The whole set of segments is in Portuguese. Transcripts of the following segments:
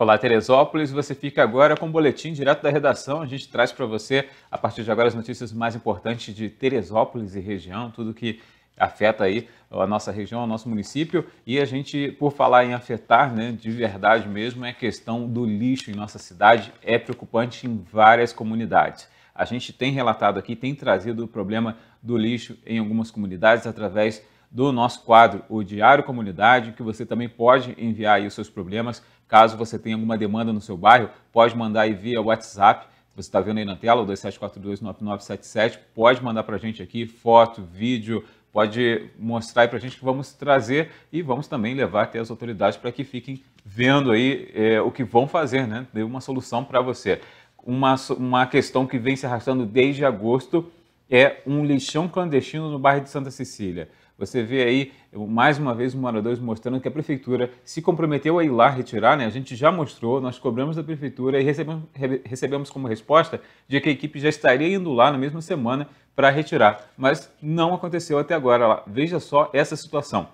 Olá, Teresópolis. Você fica agora com o boletim direto da redação. A gente traz para você, a partir de agora, as notícias mais importantes de Teresópolis e região, tudo que afeta aí a nossa região, o nosso município. E a gente, por falar em afetar, né, de verdade mesmo, é questão do lixo em nossa cidade. É preocupante em várias comunidades. A gente tem relatado aqui, tem trazido o problema do lixo em algumas comunidades através do nosso quadro, o Diário Comunidade, que você também pode enviar aí os seus problemas Caso você tenha alguma demanda no seu bairro, pode mandar aí via WhatsApp. Você está vendo aí na tela, o 27429977. Pode mandar para a gente aqui foto, vídeo, pode mostrar aí para a gente que vamos trazer e vamos também levar até as autoridades para que fiquem vendo aí é, o que vão fazer, né? Deu uma solução para você. Uma, uma questão que vem se arrastando desde agosto é um lixão clandestino no bairro de Santa Cecília. Você vê aí, mais uma vez, o moradores mostrando que a Prefeitura se comprometeu a ir lá retirar, né? A gente já mostrou, nós cobramos da Prefeitura e recebemos, recebemos como resposta de que a equipe já estaria indo lá na mesma semana para retirar. Mas não aconteceu até agora lá. Veja só essa situação.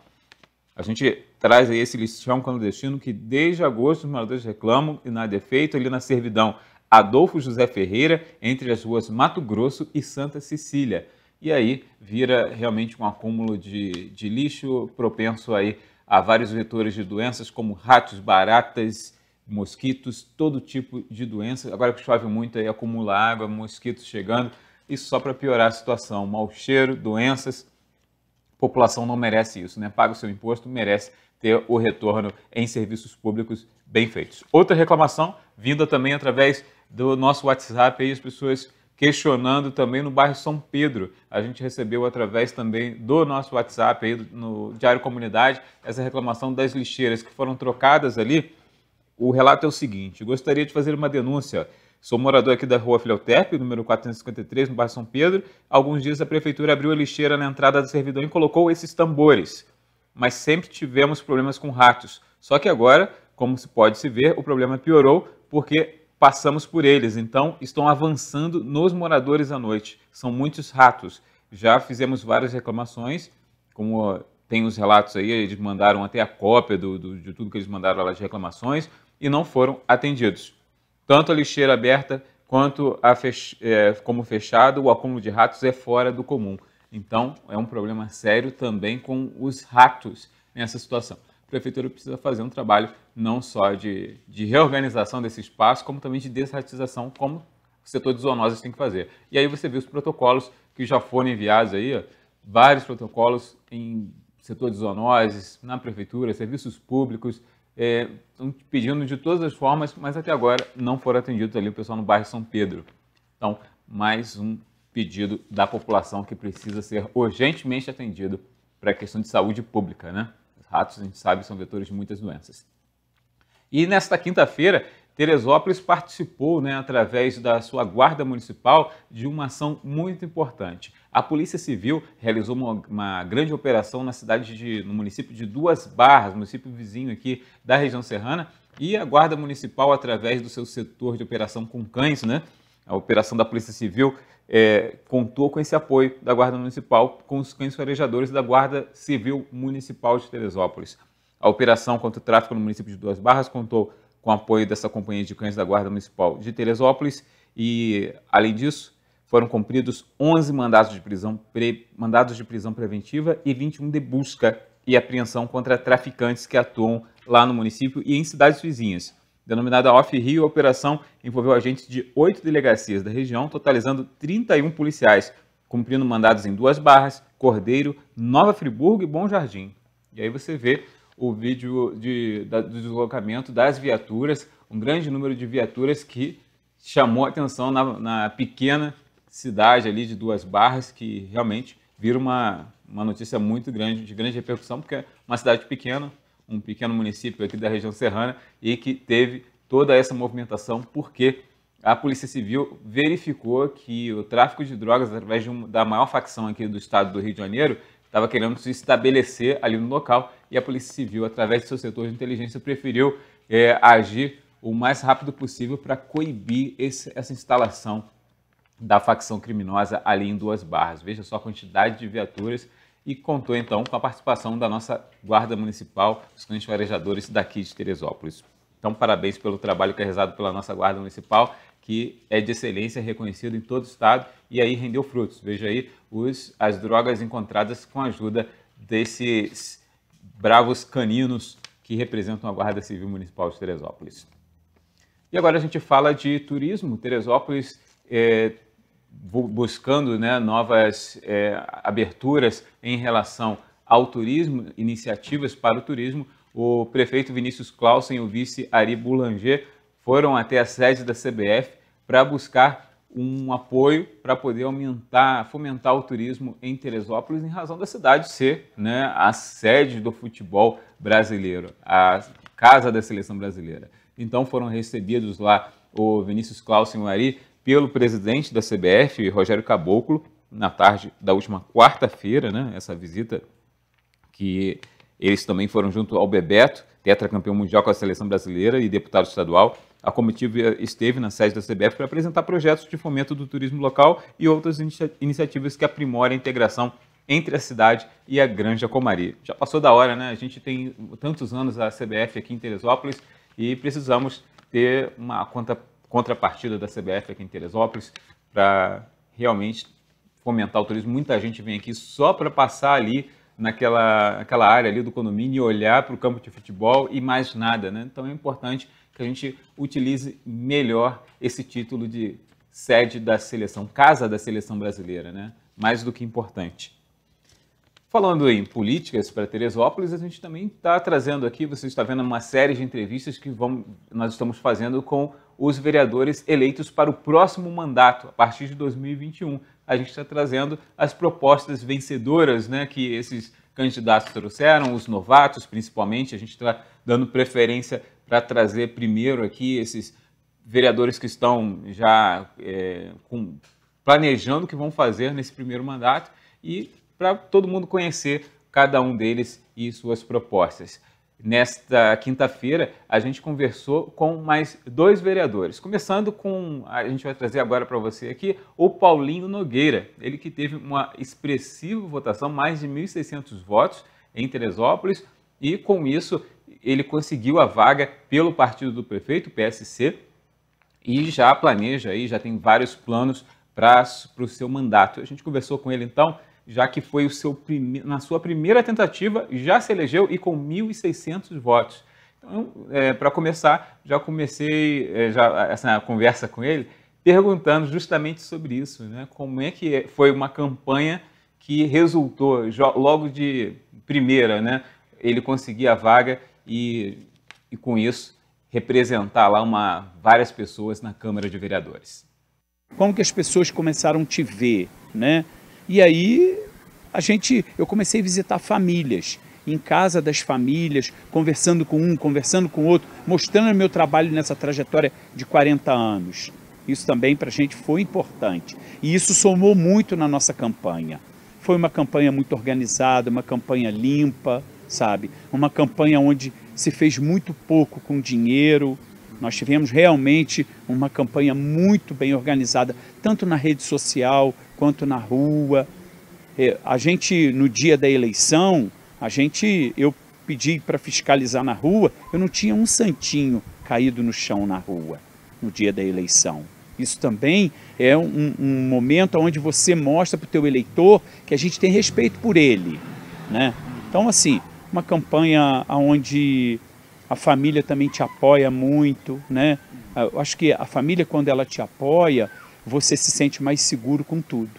A gente traz aí esse lixão clandestino que desde agosto os moradores reclamam e nada é feito ali na servidão Adolfo José Ferreira, entre as ruas Mato Grosso e Santa Cecília e aí vira realmente um acúmulo de, de lixo propenso aí a vários vetores de doenças, como ratos, baratas, mosquitos, todo tipo de doença. Agora que chove muito aí, acumula água, mosquitos chegando, isso só para piorar a situação. Mau cheiro, doenças, a população não merece isso, né? Paga o seu imposto, merece ter o retorno em serviços públicos bem feitos. Outra reclamação vinda também através do nosso WhatsApp aí, as pessoas questionando também no bairro São Pedro. A gente recebeu através também do nosso WhatsApp aí no Diário Comunidade essa reclamação das lixeiras que foram trocadas ali. O relato é o seguinte: gostaria de fazer uma denúncia. Sou morador aqui da rua Filioterpe, número 453, no bairro São Pedro. Alguns dias a prefeitura abriu a lixeira na entrada da servidão e colocou esses tambores. Mas sempre tivemos problemas com ratos. Só que agora, como se pode se ver, o problema piorou porque passamos por eles, então estão avançando nos moradores à noite. São muitos ratos. Já fizemos várias reclamações, como tem os relatos aí, eles mandaram até a cópia do, do, de tudo que eles mandaram lá de reclamações e não foram atendidos. Tanto a lixeira aberta quanto a fech... é, como fechado, o acúmulo de ratos é fora do comum. Então, é um problema sério também com os ratos nessa situação a prefeitura precisa fazer um trabalho não só de, de reorganização desse espaço, como também de desratização, como o setor de zoonoses tem que fazer. E aí você vê os protocolos que já foram enviados aí, ó, vários protocolos em setor de zoonoses, na prefeitura, serviços públicos, é, estão pedindo de todas as formas, mas até agora não foram atendidos ali o pessoal no bairro São Pedro. Então, mais um pedido da população que precisa ser urgentemente atendido para a questão de saúde pública, né? Ratos, a gente sabe, são vetores de muitas doenças. E nesta quinta-feira, Teresópolis participou, né, através da sua guarda municipal, de uma ação muito importante. A Polícia Civil realizou uma, uma grande operação na cidade de, no município de Duas Barras, município vizinho aqui da região serrana, e a Guarda Municipal, através do seu setor de operação com cães, né, a operação da Polícia Civil é, contou com esse apoio da Guarda Municipal, com os cães farejadores da Guarda Civil Municipal de Teresópolis. A operação contra o tráfico no município de Duas Barras contou com o apoio dessa companhia de cães da Guarda Municipal de Teresópolis e, além disso, foram cumpridos 11 mandados de prisão, pre, mandados de prisão preventiva e 21 de busca e apreensão contra traficantes que atuam lá no município e em cidades vizinhas denominada Off Rio, a operação envolveu agentes de oito delegacias da região, totalizando 31 policiais, cumprindo mandados em Duas Barras, Cordeiro, Nova Friburgo e Bom Jardim. E aí você vê o vídeo de, da, do deslocamento das viaturas, um grande número de viaturas que chamou atenção na, na pequena cidade ali de Duas Barras, que realmente vira uma, uma notícia muito grande, de grande repercussão, porque é uma cidade pequena, um pequeno município aqui da região serrana, e que teve toda essa movimentação porque a Polícia Civil verificou que o tráfico de drogas, através de uma da maior facção aqui do estado do Rio de Janeiro, estava querendo se estabelecer ali no local e a Polícia Civil, através do seu setor de inteligência, preferiu é, agir o mais rápido possível para coibir esse, essa instalação da facção criminosa ali em Duas Barras. Veja só a quantidade de viaturas e contou então com a participação da nossa Guarda Municipal, dos clientes varejadores daqui de Teresópolis. Então, parabéns pelo trabalho que é realizado pela nossa Guarda Municipal, que é de excelência, é reconhecido em todo o estado e aí rendeu frutos. Veja aí os, as drogas encontradas com a ajuda desses bravos caninos que representam a Guarda Civil Municipal de Teresópolis. E agora a gente fala de turismo. Teresópolis é, buscando né, novas é, aberturas em relação ao turismo, iniciativas para o turismo, o prefeito Vinícius Clausen e o vice Ari Boulanger foram até a sede da CBF para buscar um apoio para poder aumentar, fomentar o turismo em Teresópolis, em razão da cidade ser né, a sede do futebol brasileiro, a casa da seleção brasileira. Então foram recebidos lá o Vinícius Clausen e o Ari pelo presidente da CBF, Rogério Caboclo, na tarde da última quarta-feira, né? Essa visita que eles também foram junto ao Bebeto, tetracampeão mundial com a seleção brasileira e deputado estadual. A comitiva esteve na sede da CBF para apresentar projetos de fomento do turismo local e outras inicia iniciativas que aprimorem a integração entre a cidade e a Granja Comari. Já passou da hora, né? A gente tem tantos anos a CBF aqui em Teresópolis e precisamos ter uma conta contrapartida da CBF aqui em Teresópolis para realmente fomentar o turismo. Muita gente vem aqui só para passar ali naquela aquela área ali do condomínio e olhar para o campo de futebol e mais nada, né? Então é importante que a gente utilize melhor esse título de sede da seleção, casa da seleção brasileira, né? Mais do que importante. Falando em políticas para Teresópolis, a gente também está trazendo aqui, você está vendo uma série de entrevistas que vamos, nós estamos fazendo com os vereadores eleitos para o próximo mandato, a partir de 2021. A gente está trazendo as propostas vencedoras né, que esses candidatos trouxeram, os novatos principalmente. A gente está dando preferência para trazer primeiro aqui esses vereadores que estão já é, com, planejando o que vão fazer nesse primeiro mandato. E para todo mundo conhecer cada um deles e suas propostas. Nesta quinta-feira, a gente conversou com mais dois vereadores. Começando com, a gente vai trazer agora para você aqui, o Paulinho Nogueira. Ele que teve uma expressiva votação, mais de 1.600 votos em Teresópolis, e com isso ele conseguiu a vaga pelo partido do prefeito, PSC, e já planeja aí, já tem vários planos para o seu mandato. A gente conversou com ele então já que foi o seu prime... na sua primeira tentativa, já se elegeu e com 1.600 votos. Então, é, para começar, já comecei é, já essa conversa com ele perguntando justamente sobre isso, né? Como é que é, foi uma campanha que resultou logo de primeira, né? Ele conseguir a vaga e, e com isso representar lá uma, várias pessoas na Câmara de Vereadores. Como que as pessoas começaram a te ver, né? E aí a gente, eu comecei a visitar famílias, em casa das famílias, conversando com um, conversando com outro, mostrando meu trabalho nessa trajetória de 40 anos. Isso também para a gente foi importante. E isso somou muito na nossa campanha. Foi uma campanha muito organizada, uma campanha limpa, sabe? Uma campanha onde se fez muito pouco com dinheiro. Nós tivemos realmente uma campanha muito bem organizada, tanto na rede social quanto na rua. É, a gente, no dia da eleição, a gente, eu pedi para fiscalizar na rua, eu não tinha um santinho caído no chão na rua no dia da eleição. Isso também é um, um momento onde você mostra para o teu eleitor que a gente tem respeito por ele, né? Então, assim, uma campanha onde a família também te apoia muito, né? Eu acho que a família, quando ela te apoia, você se sente mais seguro com tudo.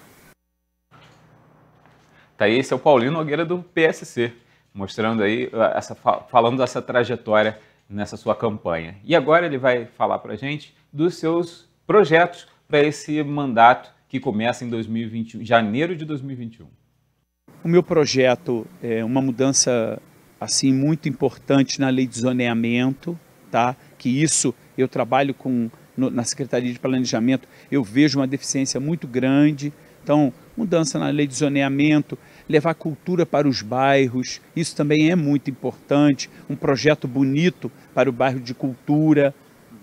Tá aí, esse é o Paulinho Nogueira do PSC, mostrando aí, ah, essa, falando dessa trajetória nessa sua campanha. E agora ele vai falar para gente dos seus projetos para esse mandato que começa em 2021, janeiro de 2021. O meu projeto é uma mudança assim muito importante na lei de zoneamento, tá? Que isso eu trabalho com no, na Secretaria de Planejamento, eu vejo uma deficiência muito grande. Então, mudança na lei de zoneamento, levar cultura para os bairros, isso também é muito importante. Um projeto bonito para o bairro de cultura,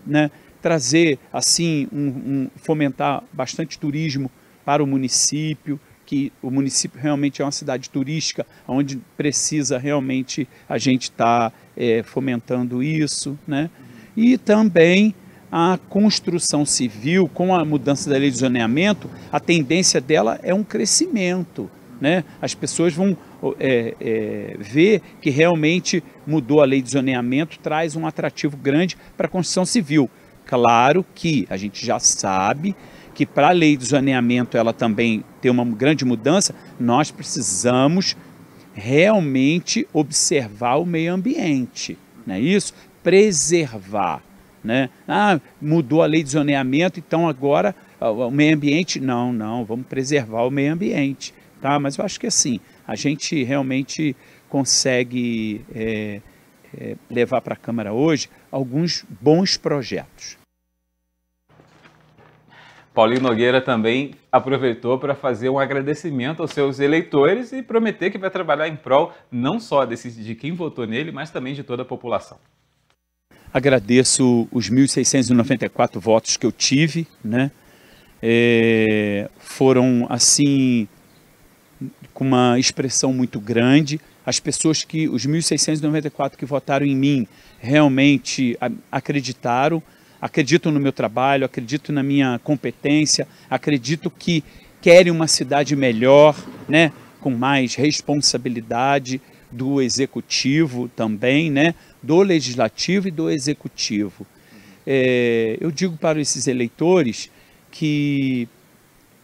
né? trazer, assim, um, um, fomentar bastante turismo para o município, que o município realmente é uma cidade turística, onde precisa realmente a gente estar tá, é, fomentando isso. Né? E também a construção civil, com a mudança da lei de zoneamento, a tendência dela é um crescimento. Né? As pessoas vão é, é, ver que realmente mudou a lei de zoneamento, traz um atrativo grande para a construção civil. Claro que a gente já sabe que para a lei de zoneamento ela também ter uma grande mudança, nós precisamos realmente observar o meio ambiente, não é isso? Preservar né? Ah, mudou a lei de zoneamento, então agora o meio ambiente. Não, não, vamos preservar o meio ambiente. Tá? Mas eu acho que assim, a gente realmente consegue é, é, levar para a Câmara hoje alguns bons projetos. Paulinho Nogueira também aproveitou para fazer um agradecimento aos seus eleitores e prometer que vai trabalhar em prol não só desse, de quem votou nele, mas também de toda a população. Agradeço os 1.694 votos que eu tive, né? É, foram assim com uma expressão muito grande. As pessoas que os 1.694 que votaram em mim realmente acreditaram, acreditam no meu trabalho, acreditam na minha competência, acredito que querem uma cidade melhor, né? Com mais responsabilidade do executivo também, né? do legislativo e do executivo. É, eu digo para esses eleitores que,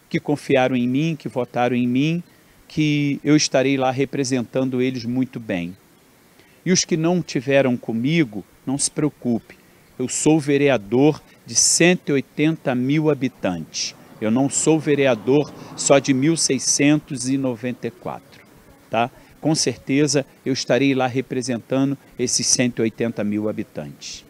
que confiaram em mim, que votaram em mim, que eu estarei lá representando eles muito bem. E os que não tiveram comigo, não se preocupe, eu sou vereador de 180 mil habitantes. Eu não sou vereador só de 1694, tá? com certeza eu estarei lá representando esses 180 mil habitantes.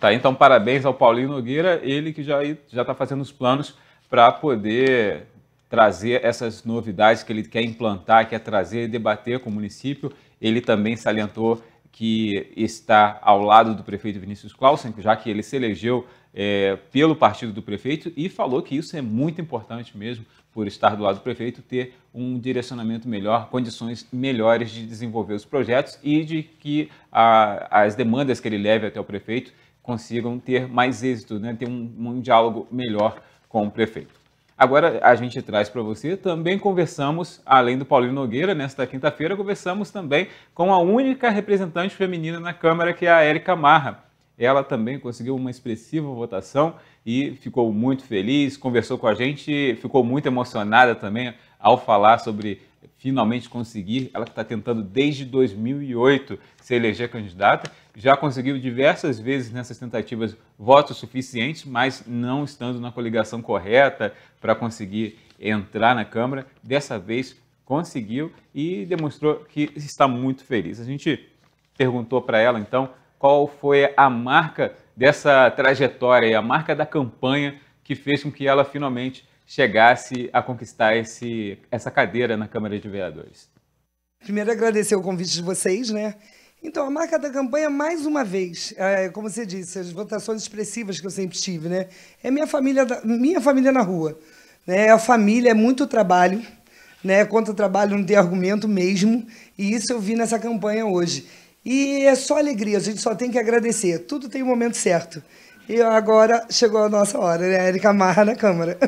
Tá, então parabéns ao Paulinho Nogueira, ele que já está fazendo os planos para poder trazer essas novidades que ele quer implantar, quer trazer e debater com o município. Ele também salientou que está ao lado do prefeito Vinícius Clausen, já que ele se elegeu é, pelo partido do prefeito, e falou que isso é muito importante mesmo por estar do lado do prefeito, ter um direcionamento melhor, condições melhores de desenvolver os projetos e de que a, as demandas que ele leve até o prefeito consigam ter mais êxito, né? ter um, um diálogo melhor com o prefeito. Agora a gente traz para você, também conversamos, além do Paulinho Nogueira, nesta quinta-feira, conversamos também com a única representante feminina na Câmara, que é a Érica Marra ela também conseguiu uma expressiva votação e ficou muito feliz, conversou com a gente, ficou muito emocionada também ao falar sobre finalmente conseguir, ela que está tentando desde 2008 se eleger candidata, já conseguiu diversas vezes nessas tentativas votos suficientes, mas não estando na coligação correta para conseguir entrar na Câmara. Dessa vez conseguiu e demonstrou que está muito feliz. A gente perguntou para ela então qual foi a marca dessa trajetória, a marca da campanha que fez com que ela finalmente chegasse a conquistar esse, essa cadeira na Câmara de Vereadores. Primeiro, agradecer o convite de vocês, né? Então, a marca da campanha, mais uma vez, é, como você disse, as votações expressivas que eu sempre tive, né? É minha família, minha família na rua. Né? A família é muito trabalho, né? Quanto trabalho não tem argumento mesmo. E isso eu vi nessa campanha hoje. E é só alegria, a gente só tem que agradecer. Tudo tem o um momento certo. E agora chegou a nossa hora, né? Erika Marra na Câmara.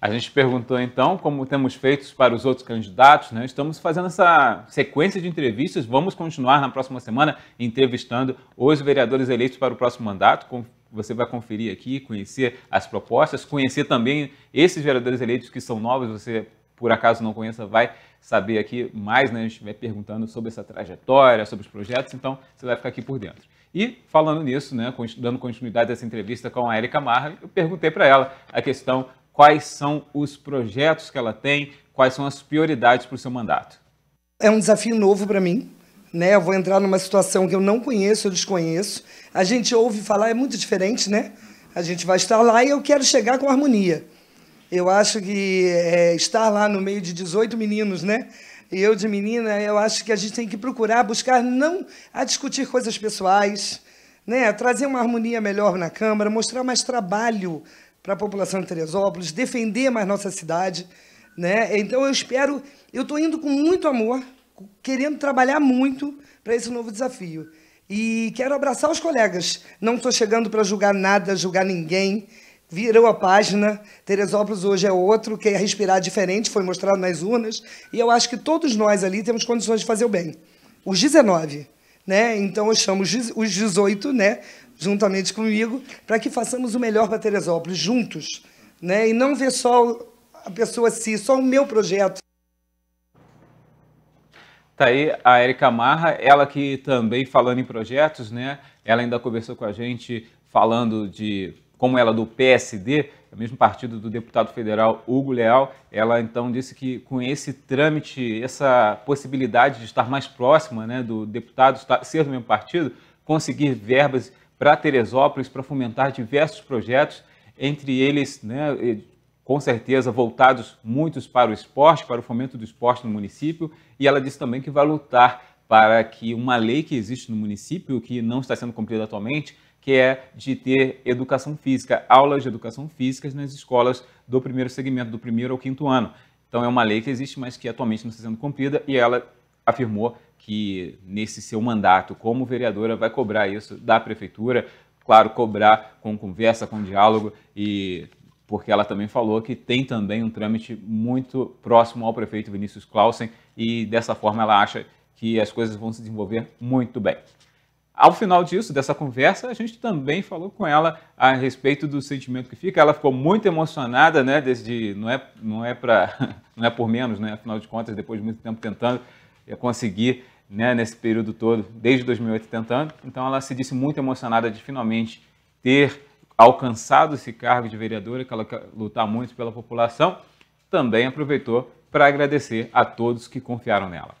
A gente perguntou então como temos feito para os outros candidatos, né? Estamos fazendo essa sequência de entrevistas, vamos continuar na próxima semana entrevistando os vereadores eleitos para o próximo mandato. Você vai conferir aqui, conhecer as propostas, conhecer também esses vereadores eleitos que são novos, você por acaso não conheça, vai saber aqui mais, né? A gente vai perguntando sobre essa trajetória, sobre os projetos, então você vai ficar aqui por dentro. E falando nisso, né, dando continuidade a essa entrevista com a Erika Marra, eu perguntei para ela a questão quais são os projetos que ela tem, quais são as prioridades para o seu mandato. É um desafio novo para mim, né? Eu vou entrar numa situação que eu não conheço, eu desconheço. A gente ouve falar, é muito diferente, né? A gente vai estar lá e eu quero chegar com harmonia. Eu acho que é, estar lá no meio de 18 meninos, né? E eu de menina, eu acho que a gente tem que procurar buscar não a discutir coisas pessoais, né? Trazer uma harmonia melhor na Câmara, mostrar mais trabalho para a população de Teresópolis, defender mais nossa cidade, né? Então eu espero, eu estou indo com muito amor, querendo trabalhar muito para esse novo desafio. E quero abraçar os colegas. Não estou chegando para julgar nada, julgar ninguém virou a página. Teresópolis hoje é outro, quer é respirar diferente, foi mostrado nas urnas. E eu acho que todos nós ali temos condições de fazer o bem. Os 19, né? Então eu chamo os 18, né? Juntamente comigo, para que façamos o melhor para Teresópolis, juntos. Né? E não ver só a pessoa si só o meu projeto. Tá aí a Erika Marra, ela que também falando em projetos, né? Ela ainda conversou com a gente falando de como ela do PSD, é o mesmo partido do deputado federal Hugo Leal, ela então disse que com esse trâmite, essa possibilidade de estar mais próxima né, do deputado ser do mesmo partido, conseguir verbas para Teresópolis para fomentar diversos projetos, entre eles, né, com certeza, voltados muitos para o esporte, para o fomento do esporte no município, e ela disse também que vai lutar para que uma lei que existe no município, que não está sendo cumprida atualmente, que é de ter educação física, aulas de educação física nas escolas do primeiro segmento, do primeiro ao quinto ano. Então é uma lei que existe, mas que atualmente não está sendo cumprida, e ela afirmou que nesse seu mandato como vereadora vai cobrar isso da prefeitura, claro, cobrar com conversa, com diálogo e porque ela também falou que tem também um trâmite muito próximo ao prefeito Vinícius Clausen e dessa forma ela acha que as coisas vão se desenvolver muito bem. Ao final disso, dessa conversa, a gente também falou com ela a respeito do sentimento que fica. Ela ficou muito emocionada, né? Desde não é não é para não é por menos, né? Afinal de contas, depois de muito tempo tentando conseguir, né? Nesse período todo, desde 2008 tentando, então ela se disse muito emocionada de finalmente ter alcançado esse cargo de vereadora, que ela quer lutar muito pela população. Também aproveitou para agradecer a todos que confiaram nela.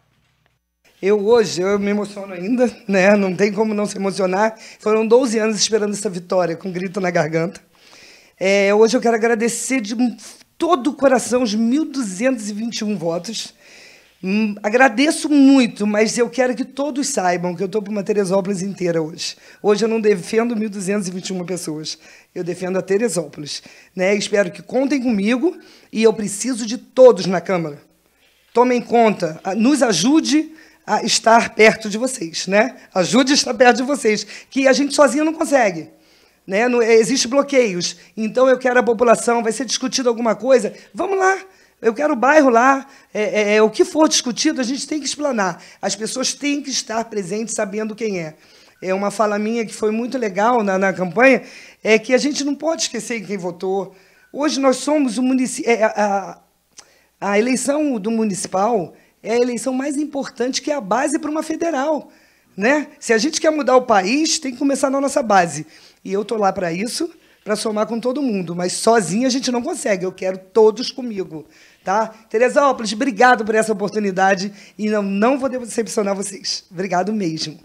Eu hoje, eu me emociono ainda, né? Não tem como não se emocionar. Foram 12 anos esperando essa vitória, com um grito na garganta. É, hoje eu quero agradecer de todo o coração os 1.221 votos. Hum, agradeço muito, mas eu quero que todos saibam que eu estou para uma Teresópolis inteira hoje. Hoje eu não defendo 1.221 pessoas, eu defendo a Teresópolis. Né? Espero que contem comigo e eu preciso de todos na Câmara. Tomem conta, nos ajude a estar perto de vocês, né? Ajude a estar perto de vocês, que a gente sozinho não consegue. Né? Não, é, existe bloqueios. Então eu quero a população, vai ser discutido alguma coisa, vamos lá. Eu quero o bairro lá, é, é, é, o que for discutido, a gente tem que explanar. As pessoas têm que estar presentes sabendo quem é. É uma fala minha que foi muito legal na, na campanha, é que a gente não pode esquecer quem votou. Hoje nós somos o município. É, a, a eleição do municipal é a eleição mais importante que é a base para uma federal. Né? Se a gente quer mudar o país, tem que começar na nossa base. E eu estou lá para isso, para somar com todo mundo, mas sozinho a gente não consegue. Eu quero todos comigo. Tá? Teresópolis, obrigado por essa oportunidade e não, não vou decepcionar vocês. Obrigado mesmo.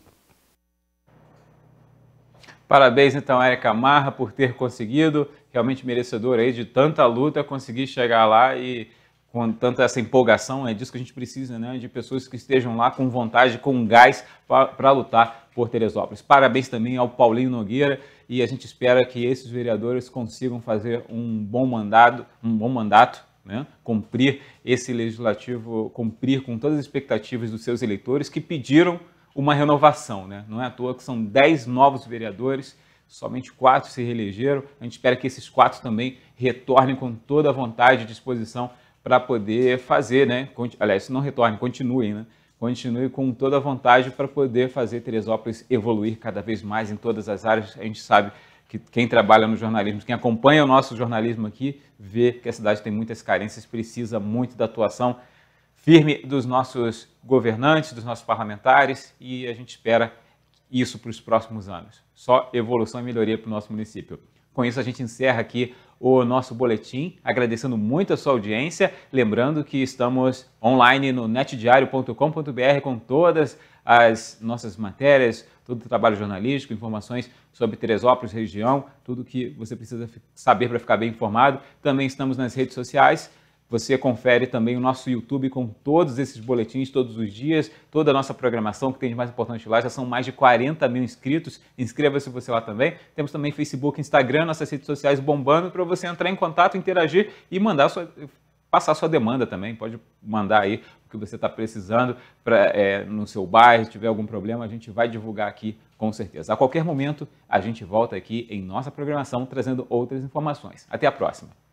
Parabéns, então, Érica Marra, por ter conseguido, realmente merecedora aí de tanta luta, conseguir chegar lá e com tanta essa empolgação, é disso que a gente precisa, né? De pessoas que estejam lá com vontade, com gás para lutar por Teresópolis. Parabéns também ao Paulinho Nogueira e a gente espera que esses vereadores consigam fazer um bom mandato, um bom mandato, né? Cumprir esse legislativo, cumprir com todas as expectativas dos seus eleitores que pediram uma renovação, né? Não é à toa que são 10 novos vereadores, somente quatro se reelegeram. A gente espera que esses quatro também retornem com toda a vontade e disposição para poder fazer, né? Aliás, se não retorne, continue, né? Continue com toda a vontade para poder fazer Teresópolis evoluir cada vez mais em todas as áreas. A gente sabe que quem trabalha no jornalismo, quem acompanha o nosso jornalismo aqui, vê que a cidade tem muitas carências, precisa muito da atuação firme dos nossos governantes, dos nossos parlamentares e a gente espera isso para os próximos anos. Só evolução e melhoria para o nosso município. Com isso, a gente encerra aqui o nosso boletim, agradecendo muito a sua audiência. Lembrando que estamos online no netdiario.com.br com todas as nossas matérias, todo o trabalho jornalístico, informações sobre Teresópolis, região, tudo que você precisa saber para ficar bem informado. Também estamos nas redes sociais você confere também o nosso YouTube com todos esses boletins todos os dias, toda a nossa programação que tem de mais importante lá. Já são mais de 40 mil inscritos. Inscreva-se você lá também. Temos também Facebook, Instagram, nossas redes sociais bombando para você entrar em contato, interagir e mandar sua, passar sua demanda também. Pode mandar aí o que você está precisando pra, é, no seu bairro. Se tiver algum problema, a gente vai divulgar aqui com certeza. A qualquer momento, a gente volta aqui em nossa programação trazendo outras informações. Até a próxima.